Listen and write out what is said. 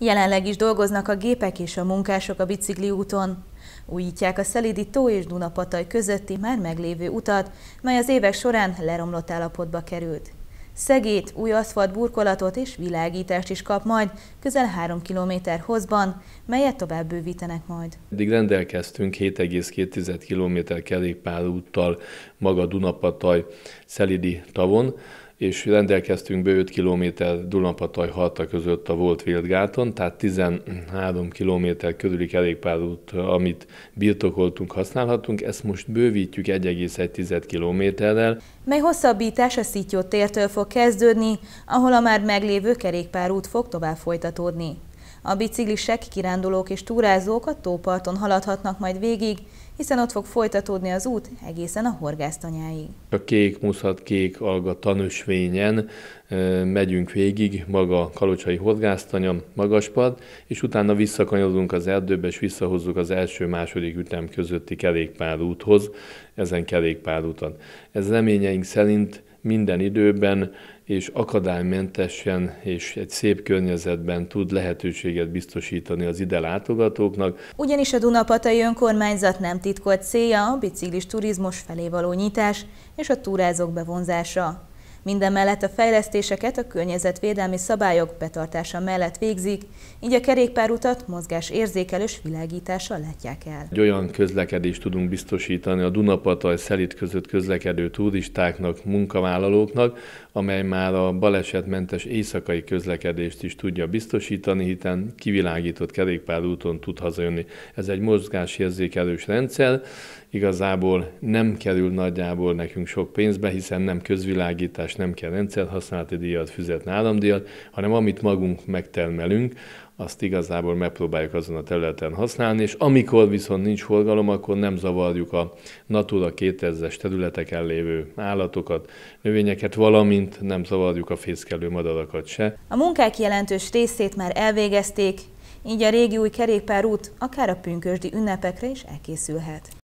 Jelenleg is dolgoznak a gépek és a munkások a bicikli úton. Újítják a Szelidi tó és Dunapataj közötti már meglévő utat, mely az évek során leromlott állapotba került. Szegét, új aszfalt burkolatot és világítást is kap majd, közel 3 km hozban, melyet tovább bővítenek majd. Eddig rendelkeztünk 7,2 km kerékpárúttal maga Dunapataj szelidi tavon, és rendelkeztünk be 5 km Dunapataj halta között a volt Vildgáton, tehát 13 km körüli kerékpárút, amit birtokoltunk, használhatunk, ezt most bővítjük 1,1 km-rel. Mely hosszabbítás a Szityó tértől fog kezdődni, ahol a már meglévő kerékpárút fog tovább folytatódni. A biciklisek, kirándulók és túrázók a tóparton haladhatnak majd végig, hiszen ott fog folytatódni az út egészen a horgásztanyáig. A kék muszat kék alga tanösvényen megyünk végig, maga Kalocsai horgásztanya, magaspad, és utána visszakanyarodunk az erdőbe, és visszahozzuk az első-második ütem közötti kerékpárúthoz, ezen kerékpárúton. Ez reményeink szerint minden időben és akadálymentesen és egy szép környezetben tud lehetőséget biztosítani az ide látogatóknak. Ugyanis a Dunapatai önkormányzat nem titkolt célja a biciklis turizmus felé való nyitás és a túrázók bevonzása. Minden mellett a fejlesztéseket a környezetvédelmi szabályok betartása mellett végzik, így a kerékpárutat érzékelős világítással látják el. Egy olyan közlekedést tudunk biztosítani a Dunapataj szelit között közlekedő turistáknak, munkavállalóknak, amely már a balesetmentes éjszakai közlekedést is tudja biztosítani, hiszen kivilágított kerékpárúton tud hazajönni. Ez egy mozgásérzékelős rendszer, igazából nem kerül nagyjából nekünk sok pénzbe, hiszen nem közvilágítás, nem kell rendszerhasználati díjat, fizetni államdíjat, hanem amit magunk megtermelünk, azt igazából megpróbáljuk azon a területen használni, és amikor viszont nincs forgalom, akkor nem zavarjuk a Natura 2000-es területeken lévő állatokat, növényeket, valamint nem zavarjuk a fészkelő madarakat se. A munkák jelentős részét már elvégezték, így a régi új kerékpárút akár a pünkösdi ünnepekre is elkészülhet.